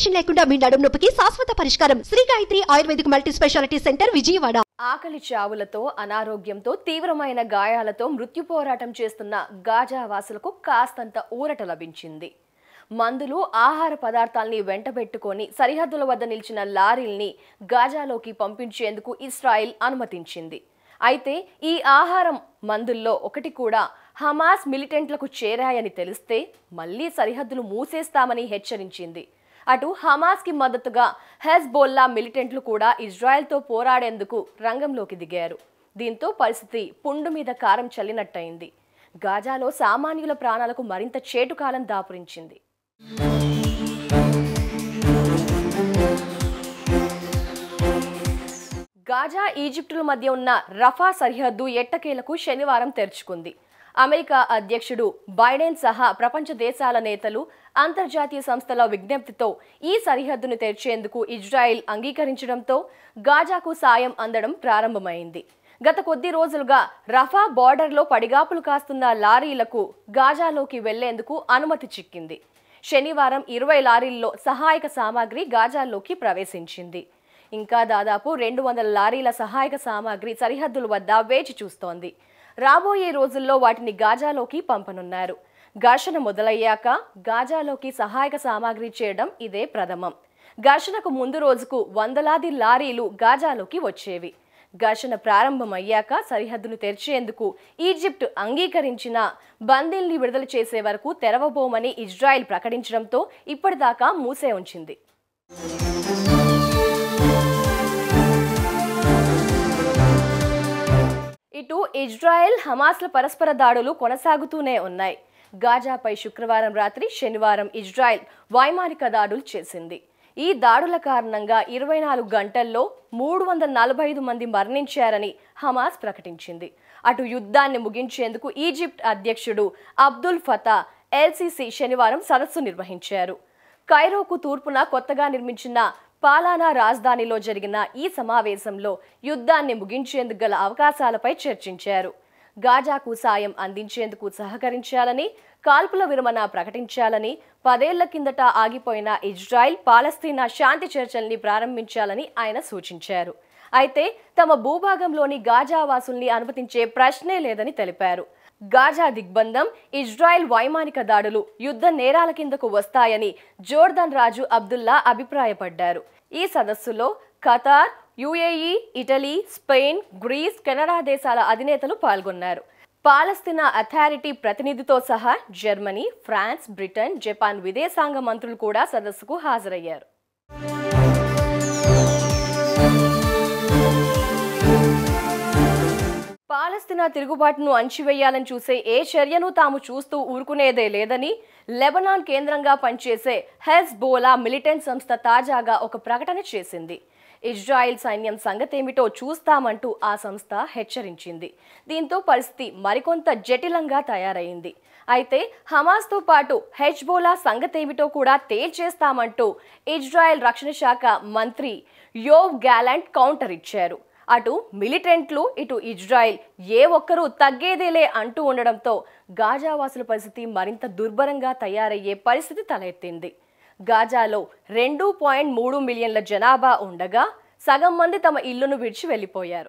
inflation లేకుండా మీ నడుము నొప్పికి శాశ్వత పరిష్కారం Shri Gayatri Ayurvedic multi specialty centre Vijayawada ఆకలి చావులతో అనారోగ్యంతో తీవ్రమైన గాయాలతో మృత్యు పోరాటం చేస్తున్న గాజా వాసులకు కాస్తంత ఊరట లభించింది మందులు ఆహార పదార్థాల్ని వెంటబెట్టుకొని సరిహద్దుల వద్ద నిలిచిన లారీల్ని గాజాలోకి పంపించేందుకు ఇస్రాయిల్ అనుమతించింది అయితే ఈ ఆహారం మందుల్లో ఒకటి కూడా హమాస్ మిలిటెంట్లకు చేరాయని తెలిస్తే మళ్లీ సరిహద్దులు మూసేస్తామని హెచ్చరించింది అటు కి మద్దతుగా హెజ్బోల్లా మిలిటెంట్లు కూడా ఇజ్రాయెల్తో పోరాడేందుకు రంగంలోకి దిగారు దీంతో పరిస్థితి పుండు మీద కారం చల్లినట్టయింది గాజాలో సామాన్యుల ప్రాణాలకు మరింత చేటుకాలం దాపురించింది గాజా ఈజిప్టుల మధ్య ఉన్న రఫా సరిహద్దు ఎట్టకేలకు శనివారం తెరుచుకుంది అమెరికా అధ్యక్షుడు బైడెన్ సహా ప్రపంచ దేశాల నేతలు అంతర్జాతీయ సంస్థల విజ్ఞప్తితో ఈ సరిహద్దును తెరిచేందుకు ఇజ్రాయిల్ అంగీకరించడంతో గాజాకు సాయం అందడం ప్రారంభమైంది గత కొద్ది రోజులుగా రఫా బార్డర్లో పడిగాపులు కాస్తున్న లారీలకు గాజాలోకి వెళ్లేందుకు అనుమతి చిక్కింది శనివారం ఇరవై లారీల్లో సహాయక సామాగ్రి గాజాలోకి ప్రవేశించింది ఇంకా దాదాపు రెండు వందల లారీల సహాయక సామాగ్రి సరిహద్దుల వద్ద వేచి చూస్తోంది రాబోయే రోజుల్లో వాటిని గాజాలోకి పంపనున్నారు ఘర్షణ మొదలయ్యాక గాజాలోకి సహాయక సామాగ్రి చేయడం ఇదే ప్రథమం ఘర్షణకు ముందు రోజుకు వందలాది లారీలు గాజాలోకి వచ్చేవి ఘర్షణ ప్రారంభమయ్యాక సరిహద్దును తెరిచేందుకు ఈజిప్ట్ అంగీకరించిన బందీల్ని విడుదల చేసే వరకు తెరవబోమని ఇజ్రాయెల్ ప్రకటించడంతో ఇప్పటిదాకా మూసే ఉంచింది ఇజ్రాయెల్ హమాస్ల పరస్పర దాడులు కొనసాగుతూనే ఉన్నాయి గాజాపై శుక్రవారం రాత్రి శనివారం ఇజ్రాయెల్ వైమానిక దాడులు చేసింది ఈ దాడుల కారణంగా ఇరవై నాలుగు గంటల్లో మూడు వందల నలభై ఐదు మంది మరణించారని హమాస్ ప్రకటించింది అటు యుద్ధాన్ని ముగించేందుకు ఈజిప్ట్ అధ్యక్షుడు అబ్దుల్ ఫతా ఎల్సిసి శనివారం సదస్సు నిర్వహించారు కైరోకు తూర్పున కొత్తగా నిర్మించిన పాలానా రాజధానిలో జరిగిన ఈ సమావేశంలో యుద్ధాన్ని ముగించేందుకు గల అవకాశాలపై చర్చించారు గాజాకు సాయం అందించేందుకు సహకరించాలని కాల్పుల విరమణ ప్రకటించాలని పదేళ్ల కిందట ఆగిపోయిన ఇజ్రాయిల్ పాలస్తీనా శాంతి చర్చల్ని ప్రారంభించాలని ఆయన సూచించారు అయితే తమ భూభాగంలోని గాజావాసుల్ని అనుమతించే ప్రశ్నే లేదని తెలిపారు గాజా దిగ్బంధం ఇజ్రాయెల్ వైమానిక దాడులు యుద్ధ నేరాల కిందకు వస్తాయని జోర్దన్ రాజు అబ్దుల్లా అభిప్రాయపడ్డారు ఈ సదస్సులో Qatar UAE Italy Spain Greece Canada దేశాల అధినేతలు పాల్గొన్నారు పాలస్తీనా అథారిటీ ప్రతినిధితో సహా జర్మనీ ఫ్రాన్స్ బ్రిటన్ జపాన్ విదేశాంగ మంత్రులు కూడా సదస్సుకు హాజరయ్యారు పాలస్తీనా తిరుగుబాటును అంచివేయాలని చూసే ఏ చర్యను తాము చూస్తూ ఊరుకునేదే లేదని లెబనాన్ కేంద్రంగా పనిచేసే హెజ్ బోలా మిలిటెంట్ సంస్థ తాజాగా ఒక ప్రకటన చేసింది ఇజ్రాయెల్ సైన్యం సంగతేమిటో చూస్తామంటూ ఆ సంస్థ హెచ్చరించింది దీంతో పరిస్థితి మరికొంత జటిలంగా తయారైంది అయితే హమాస్తో పాటు హెజ్బోలా సంగతేమిటో కూడా తేల్చేస్తామంటూ ఇజ్రాయెల్ రక్షణ శాఖ మంత్రి యోవ్ గ్యాలెంట్ కౌంటర్ ఇచ్చారు అటు మిలిటెంట్లు ఇటు ఇజ్రాయిల్ ఏ ఒక్కరూ తగ్గేదేలే అంటూ ఉండడంతో గాజావాసుల పరిస్థితి మరింత దుర్భరంగా తయారయ్యే పరిస్థితి తలెత్తింది గాజాలో రెండు పాయింట్ మూడు మిలియన్ల జనాభా ఉండగా సగం మంది తమ ఇల్లును విడిచి వెళ్ళిపోయారు